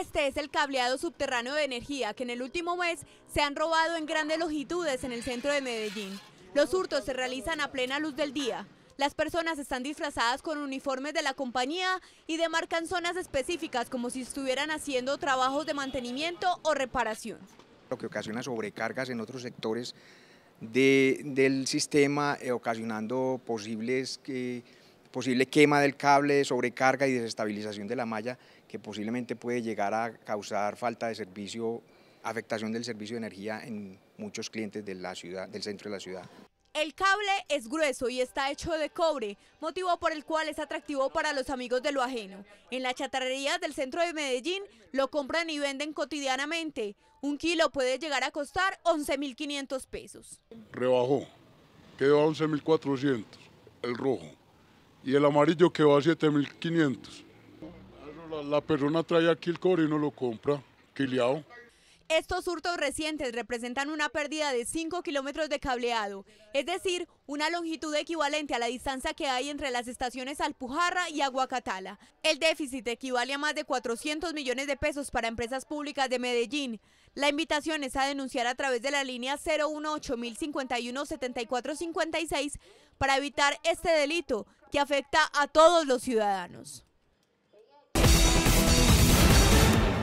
Este es el cableado subterráneo de energía que en el último mes se han robado en grandes longitudes en el centro de Medellín. Los hurtos se realizan a plena luz del día. Las personas están disfrazadas con uniformes de la compañía y demarcan zonas específicas como si estuvieran haciendo trabajos de mantenimiento o reparación. Lo que ocasiona sobrecargas en otros sectores del sistema, eh, ocasionando posibles posible quema del cable, sobrecarga y desestabilización de la malla que posiblemente puede llegar a causar falta de servicio, afectación del servicio de energía en muchos clientes de la ciudad, del centro de la ciudad. El cable es grueso y está hecho de cobre, motivo por el cual es atractivo para los amigos de lo ajeno. En la chatarrería del centro de Medellín lo compran y venden cotidianamente. Un kilo puede llegar a costar 11.500 pesos. Rebajó, quedó a 11.400 el rojo y el amarillo que va a 7.500. La, persona trae aquí el cobre y no lo compra, Estos hurtos recientes representan una pérdida de 5 kilómetros de cableado, es decir, una longitud equivalente a la distancia que hay entre las estaciones Alpujarra y Aguacatala. El déficit equivale a más de 400 millones de pesos para empresas públicas de Medellín. La invitación es a denunciar a través de la línea 018 7456 para evitar este delito que afecta a todos los ciudadanos.